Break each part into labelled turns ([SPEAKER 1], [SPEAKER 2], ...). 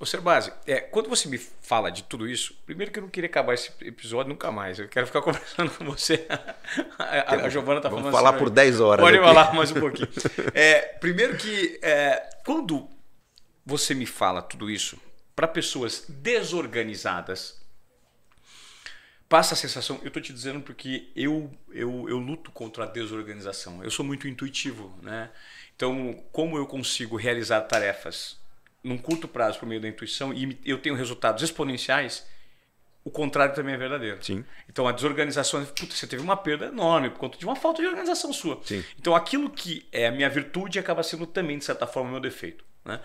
[SPEAKER 1] Ô, Serbase, é, quando você me fala de tudo isso, primeiro que eu não queria acabar esse episódio nunca mais. Eu quero ficar conversando com você. A, a, a Giovana tá Vamos falar assim, por 10 horas. Pode falar mais um pouquinho. É, primeiro que é, quando você me fala tudo isso para pessoas desorganizadas, passa a sensação. Eu estou te dizendo porque eu, eu, eu luto contra a desorganização. Eu sou muito intuitivo, né? Então, como eu consigo realizar tarefas num curto prazo por meio da intuição e eu tenho resultados exponenciais, o contrário também é verdadeiro. Sim. Então a desorganização, puta, você teve uma perda enorme por conta de uma falta de organização sua. Sim. Então aquilo que é a minha virtude acaba sendo também, de certa forma, o meu defeito. Né?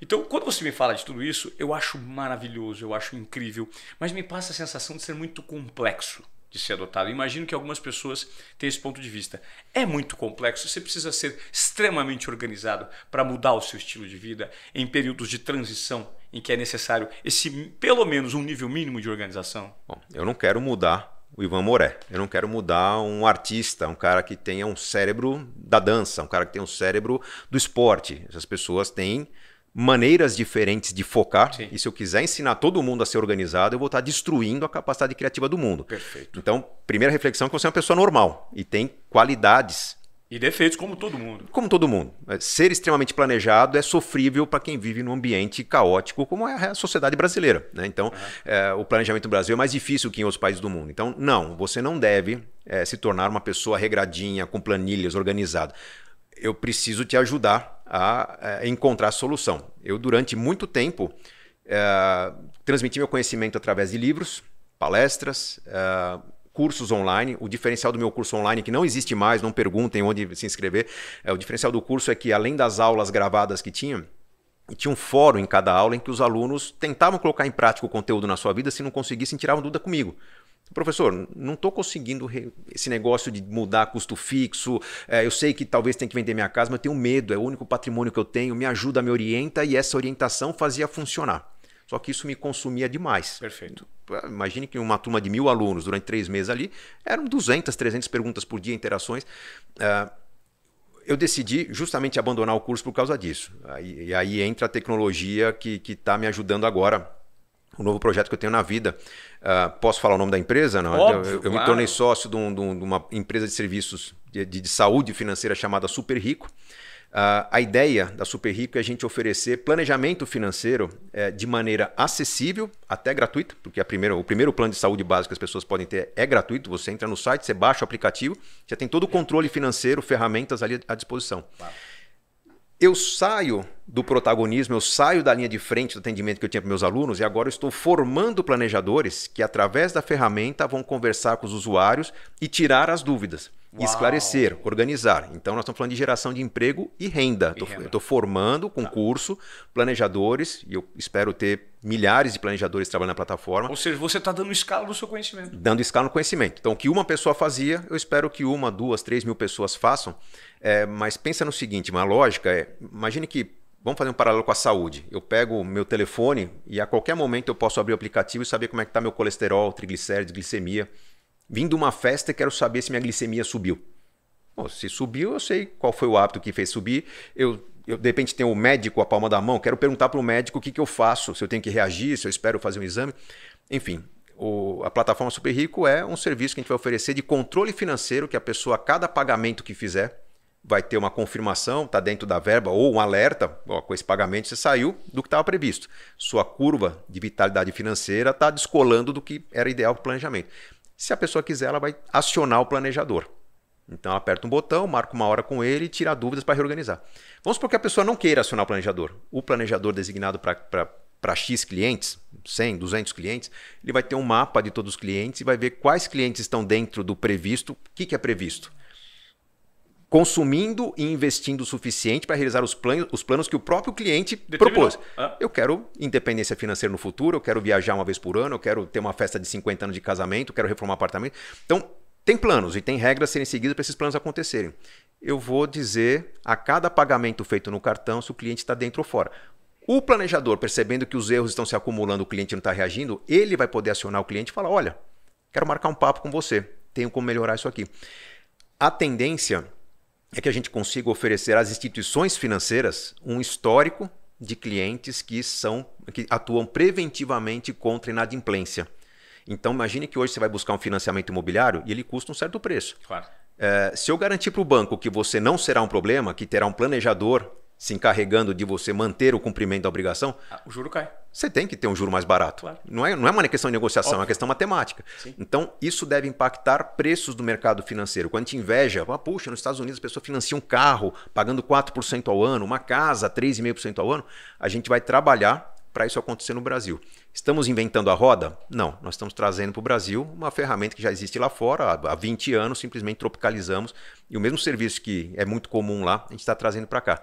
[SPEAKER 1] Então, quando você me fala de tudo isso, eu acho maravilhoso, eu acho incrível, mas me passa a sensação de ser muito complexo de ser adotado. Imagino que algumas pessoas têm esse ponto de vista. É muito complexo, você precisa ser extremamente organizado para mudar o seu estilo de vida em períodos de transição em que é necessário esse pelo menos um nível mínimo de organização.
[SPEAKER 2] Bom, eu não quero mudar o Ivan Moré. Eu não quero mudar um artista, um cara que tenha um cérebro da dança, um cara que tenha um cérebro do esporte. Essas pessoas têm maneiras diferentes de focar. Sim. E se eu quiser ensinar todo mundo a ser organizado, eu vou estar destruindo a capacidade criativa do mundo. Perfeito. Então, primeira reflexão é que você é uma pessoa normal e tem qualidades. E defeitos, como todo mundo. Como todo mundo. É, ser extremamente planejado é sofrível para quem vive num ambiente caótico, como é a sociedade brasileira. Né? Então, uhum. é, o planejamento no Brasil é mais difícil que em outros países do mundo. Então, não, você não deve é, se tornar uma pessoa regradinha, com planilhas, organizada eu preciso te ajudar a, é, encontrar a solução. Eu, durante muito tempo, é, transmiti meu conhecimento através de livros, palestras, é, cursos online. O diferencial do meu curso online, que não existe mais, não perguntem onde se inscrever, é, o diferencial do curso é que, além das aulas gravadas que tinha, tinha um fórum em cada aula em que os alunos tentavam colocar em prática o conteúdo na sua vida, se não conseguissem, tiravam dúvida comigo. Professor, não estou conseguindo esse negócio de mudar custo fixo. É, eu sei que talvez tenha que vender minha casa, mas eu tenho medo. É o único patrimônio que eu tenho. Me ajuda, me orienta e essa orientação fazia funcionar. Só que isso me consumia demais. Perfeito. Imagine que uma turma de mil alunos durante três meses ali eram 200, 300 perguntas por dia, interações. É, eu decidi justamente abandonar o curso por causa disso. e aí entra a tecnologia que está me ajudando agora um novo projeto que eu tenho na vida. Uh, posso falar o nome da empresa? Não? Óbvio, eu, eu claro. me tornei sócio de, um, de, uma empresa de serviços de, de saúde financeira chamada Super Rico. Uh, ah, a ideia da Super Rico é a gente oferecer planejamento financeiro é, de maneira acessível, até gratuita, porque primeira, o primeiro plano de saúde básico que as pessoas podem ter é gratuito. Você entra no site, você baixa o aplicativo, você tem todo o controle financeiro, ferramentas ali à disposição. Claro eu saio do protagonismo, eu saio da linha de frente do atendimento que eu tinha para meus alunos e agora estou formando planejadores que, através da ferramenta, vão conversar com os usuários e tirar as dúvidas, Uau. esclarecer, organizar. Então, nós estamos falando de geração de emprego e renda. E tô, renda. Eu estou formando com tá. curso planejadores e eu espero ter milhares de planejadores trabalhando na plataforma. Ou
[SPEAKER 1] seja, você está dando escala no seu conhecimento.
[SPEAKER 2] Dando escala no conhecimento. Então, o que uma pessoa fazia, eu espero que uma, duas, três mil pessoas façam. É, mas pensa no seguinte, uma lógica é, imagine que, vamos fazer um paralelo com a saúde. Eu pego meu telefone e a qualquer momento eu posso abrir o aplicativo e saber como é que está meu colesterol, triglicérides, glicemia. Vim de uma festa e quero saber se minha glicemia subiu. Bom, se subiu, eu sei qual foi o hábito que fez subir. Eu eu, de repente tem o médico à palma da mão, quero perguntar para o médico o que, que eu faço, se eu tenho que reagir, se eu espero fazer um exame. Enfim, o, a plataforma Super Rico é um serviço que a gente vai oferecer de controle financeiro, que a pessoa, a cada pagamento que fizer, vai ter uma confirmação, está dentro da verba, ou um alerta, ó, com esse pagamento você saiu do que estava previsto. Sua curva de vitalidade financeira está descolando do que era ideal para o planejamento. Se a pessoa quiser, ela vai acionar o planejador. Então aperta um botão, marca uma hora com ele e tira dúvidas para reorganizar. Vamos supor que a pessoa não queira acionar o planejador. O planejador designado para X clientes, 100, 200 clientes, ele vai ter um mapa de todos os clientes e vai ver quais clientes estão dentro do previsto, o que, que é previsto. Consumindo e investindo o suficiente para realizar os, planos, os planos que o próprio cliente Determinou. propôs. Ah. Eu quero independência financeira no futuro, eu quero viajar uma vez por ano, eu quero ter uma festa de 50 anos de casamento, eu quero reformar apartamento. Então, tem planos e tem regras a serem seguidas para esses planos acontecerem. Eu vou dizer a cada pagamento feito no cartão se o cliente está dentro ou fora. O planejador, percebendo que os erros estão se acumulando, o cliente não está reagindo, ele vai poder acionar o cliente e falar: olha, quero marcar um papo com você, tenho como melhorar isso aqui. A tendência é que a gente consiga oferecer às instituições financeiras um histórico de clientes que são que atuam preventivamente contra inadimplência. Então imagine que hoje você vai buscar um financiamento imobiliário e ele custa um certo preço. Claro. É, se eu garantir para o banco que você não será um problema, que terá um planejador se encarregando de você manter o cumprimento da obrigação,
[SPEAKER 1] ah, o juro cai.
[SPEAKER 2] Você tem que ter um juro mais barato. Claro. Não, é, não é uma questão de negociação, Óbvio. é uma questão matemática. Sim. Então, isso deve impactar preços do mercado financeiro. Quando a gente inveja, ah, puxa, nos Estados Unidos a pessoa financia um carro pagando 4% ao ano, uma casa 3,5% ao ano, a gente vai trabalhar para isso acontecer no Brasil. Estamos inventando a roda? Não, nós estamos trazendo para o Brasil uma ferramenta que já existe lá fora há 20 anos, simplesmente tropicalizamos, e o mesmo serviço que é muito comum lá, a gente está trazendo para cá.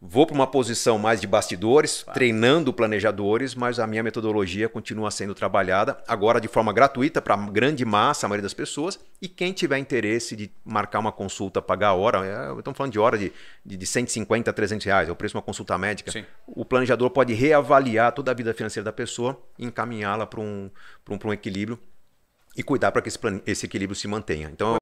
[SPEAKER 2] Vou para uma posição mais de bastidores, claro. treinando planejadores, mas a minha metodologia continua sendo trabalhada agora de forma gratuita para a grande massa, a maioria das pessoas. E quem tiver interesse de marcar uma consulta, pagar a hora, é, estamos falando de hora de, de, de 150 a 300 reais, é o preço de uma consulta médica. Sim. O planejador pode reavaliar toda a vida financeira da pessoa e encaminhá-la para um, um, um equilíbrio e cuidar para que esse, esse, equilíbrio se mantenha. Então,